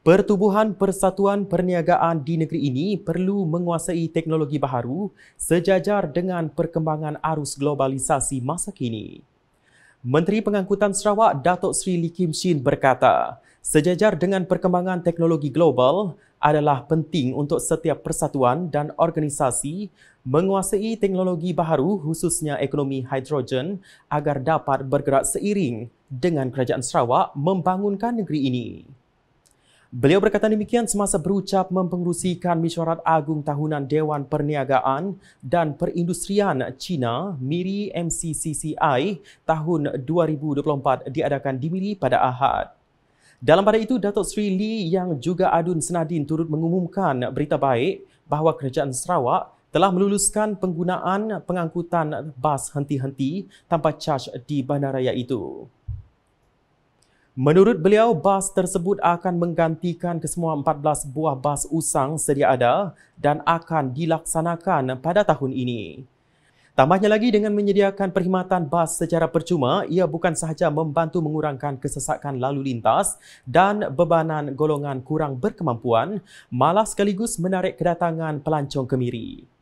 Pertubuhan Persatuan Perniagaan di negeri ini perlu menguasai teknologi baharu sejajar dengan perkembangan arus globalisasi masa kini. Menteri Pengangkutan Sarawak Datuk Sri Lee Kim Shin berkata, sejajar dengan perkembangan teknologi global adalah penting untuk setiap persatuan dan organisasi menguasai teknologi baharu khususnya ekonomi hidrogen agar dapat bergerak seiring dengan kerajaan Sarawak membangunkan negeri ini. Beliau berkata demikian semasa berucap mempengerusikan mesyuarat agung tahunan Dewan Perniagaan dan Perindustrian China Miri MCCCI tahun 2024 diadakan di Miri pada Ahad. Dalam pada itu, Datuk Sri Lee yang juga adun senadin turut mengumumkan berita baik bahawa kerajaan Sarawak telah meluluskan penggunaan pengangkutan bas henti-henti tanpa caj di bandaraya itu. Menurut beliau, bas tersebut akan menggantikan kesemua 14 buah bas usang sedia ada dan akan dilaksanakan pada tahun ini. Tambahnya lagi dengan menyediakan perkhidmatan bas secara percuma, ia bukan sahaja membantu mengurangkan kesesakan lalu lintas dan bebanan golongan kurang berkemampuan, malah sekaligus menarik kedatangan pelancong kemiri.